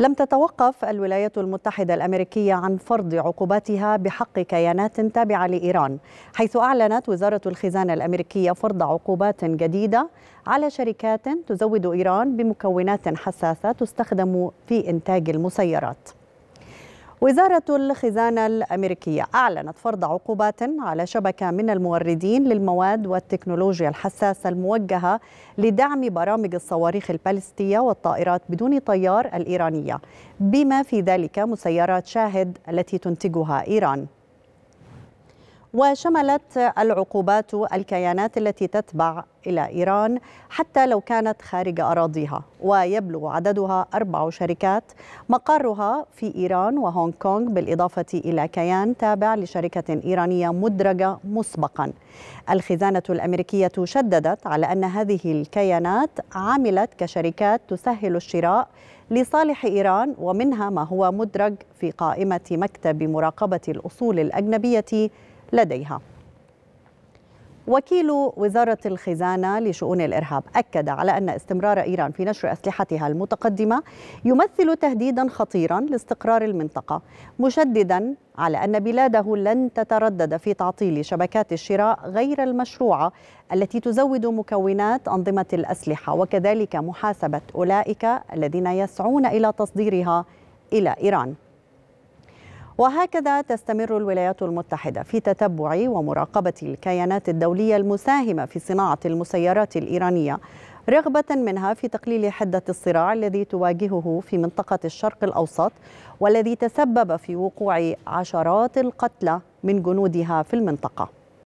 لم تتوقف الولايات المتحدة الأمريكية عن فرض عقوباتها بحق كيانات تابعة لإيران حيث أعلنت وزارة الخزانة الأمريكية فرض عقوبات جديدة على شركات تزود إيران بمكونات حساسة تستخدم في إنتاج المسيرات وزارة الخزانة الأمريكية أعلنت فرض عقوبات على شبكة من الموردين للمواد والتكنولوجيا الحساسة الموجهة لدعم برامج الصواريخ البالستية والطائرات بدون طيار الإيرانية بما في ذلك مسيرات شاهد التي تنتجها إيران وشملت العقوبات الكيانات التي تتبع إلى إيران حتى لو كانت خارج أراضيها ويبلغ عددها أربع شركات مقرها في إيران وهونغ كونغ بالإضافة إلى كيان تابع لشركة إيرانية مدرجة مسبقا الخزانة الأمريكية شددت على أن هذه الكيانات عملت كشركات تسهل الشراء لصالح إيران ومنها ما هو مدرج في قائمة مكتب مراقبة الأصول الأجنبية لديها وكيل وزارة الخزانة لشؤون الإرهاب أكد على أن استمرار إيران في نشر أسلحتها المتقدمة يمثل تهديدا خطيرا لاستقرار المنطقة مشددا على أن بلاده لن تتردد في تعطيل شبكات الشراء غير المشروعة التي تزود مكونات أنظمة الأسلحة وكذلك محاسبة أولئك الذين يسعون إلى تصديرها إلى إيران وهكذا تستمر الولايات المتحدة في تتبع ومراقبة الكيانات الدولية المساهمة في صناعة المسيرات الإيرانية رغبة منها في تقليل حدة الصراع الذي تواجهه في منطقة الشرق الأوسط والذي تسبب في وقوع عشرات القتلى من جنودها في المنطقة